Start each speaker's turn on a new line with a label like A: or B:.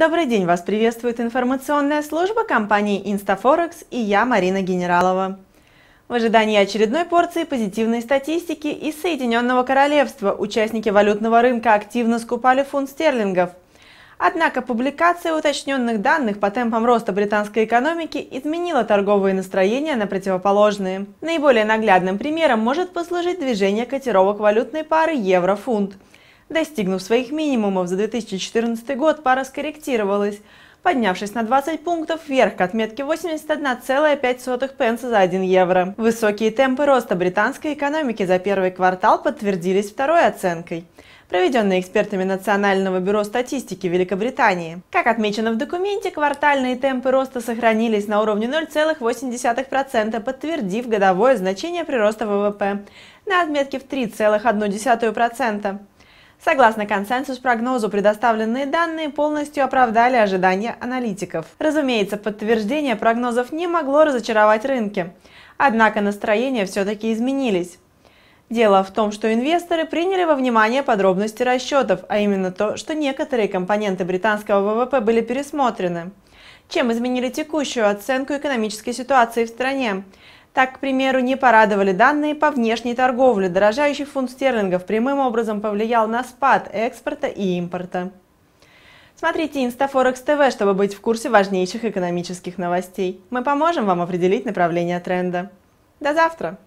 A: Добрый день, вас приветствует информационная служба компании InstaForex и я, Марина Генералова. В ожидании очередной порции позитивной статистики из Соединенного Королевства участники валютного рынка активно скупали фунт стерлингов. Однако публикация уточненных данных по темпам роста британской экономики изменила торговые настроения на противоположные. Наиболее наглядным примером может послужить движение котировок валютной пары евро-фунт – Достигнув своих минимумов за 2014 год, пара скорректировалась, поднявшись на 20 пунктов вверх к отметке 81,5 пенса за 1 евро. Высокие темпы роста британской экономики за первый квартал подтвердились второй оценкой проведенной экспертами Национального бюро статистики Великобритании. Как отмечено в документе, квартальные темпы роста сохранились на уровне 0,8%, подтвердив годовое значение прироста ВВП на отметке в 3,1%. Согласно консенсус-прогнозу, предоставленные данные полностью оправдали ожидания аналитиков. Разумеется, подтверждение прогнозов не могло разочаровать рынки. Однако настроения все-таки изменились. Дело в том, что инвесторы приняли во внимание подробности расчетов, а именно то, что некоторые компоненты британского ВВП были пересмотрены. Чем изменили текущую оценку экономической ситуации в стране? Так, к примеру, не порадовали данные по внешней торговле. Дорожающий фунт стерлингов прямым образом повлиял на спад экспорта и импорта. Смотрите Инстафорекс ТВ, чтобы быть в курсе важнейших экономических новостей. Мы поможем вам определить направление тренда. До завтра!